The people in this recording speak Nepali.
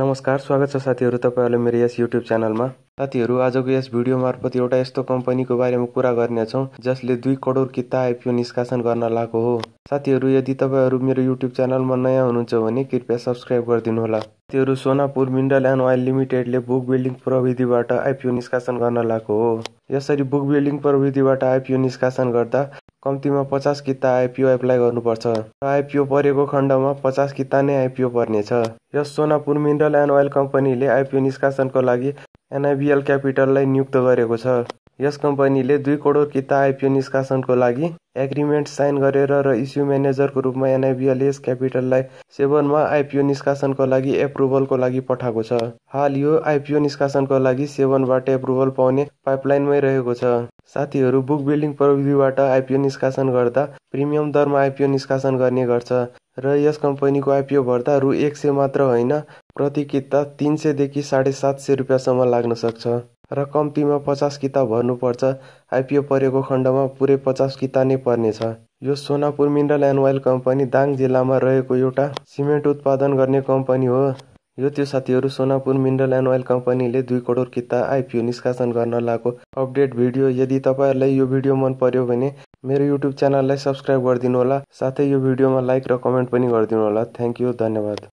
नमस्कार स्वागत छ साथीहरू तपाईँहरूले मेरो यस युट्युब च्यानलमा साथीहरू आजको यस भिडियो मार्फत एउटा यस्तो कम्पनीको बारेमा कुरा गर्नेछौँ जसले दुई करोड किता आइपिओ निष्कासन गर्न लागेको हो साथीहरू यदि तपाईँहरू मेरो युट्युब च्यानलमा नयाँ हुनुहुन्छ भने कृपया सब्सक्राइब गरिदिनुहोला साथीहरू सोनापुर मिन्डल एन्ड ओइल लिमिटेडले बुक बिल्डिङ प्रविधिबाट आइपिओ निष्कासन गर्न लागेको हो यसरी बुक बिल्डिङ प्रविधिबाट आइपिओ निष्कासन गर्दा कम्तीमा पचास किता आइपिओ एप्लाई गर्नुपर्छ र आइपिओ परेको खण्डमा पचास किता नै आइपिओ पर्नेछ यस सोनापुर मिनरल एन्ड ओइल कम्पनीले आइपिओ निष्कासनको लागि एनआइबिएल क्यापिटललाई नियुक्त गरेको छ यस कम्पनीले दुई करोड किता आइपिओ निष्कासनको लागि एग्रिमेन्ट साइन गरेर र इस्यु म्यानेजरको रूपमा एनआइबिएल यस क्यापिटललाई सेवनमा आइपिओ निष्कासनको लागि एप्रुभलको लागि पठाएको छ हाल यो आइपिओ निष्कासनको लागि सेभनबाट एप्रुभल पाउने पाइपलाइनमै रहेको छ साथीहरू बुक बिल्डिङ प्रविधिबाट आइपिओ निष्कासन गर्दा प्रिमियम दरमा आइपिओ निष्कासन गर्ने गर्छ र यस कम्पनीको आइपिओ भर्दा रु एक सय मात्र होइन प्रति किताब तिन सयदेखि साढे सात सय रुपियाँसम्म लाग्न सक्छ र कम्तीमा पचास किताब भर्नुपर्छ आइपिओ परेको खण्डमा पुरै पचास किता नै पर्नेछ यो Sonapur mineral and oil company Dang जिल्लामा रहेको एउटा सिमेन्ट उत्पादन गर्ने कम्पनी हो यो त्यो साथीहरू सोनापुर मिनरल एन्ड ओइल कम्पनीले दुई करोड किता आइपिओ निष्कासन गर्न लागेको अपडेट भिडियो यदि तपाईँहरूलाई यो भिडियो मन पर्यो भने मेरो युट्युब च्यानललाई सब्सक्राइब होला साथै यो भिडियोमा लाइक र कमेन्ट पनि गरिदिनु होला थ्याङ्क यू धन्यवाद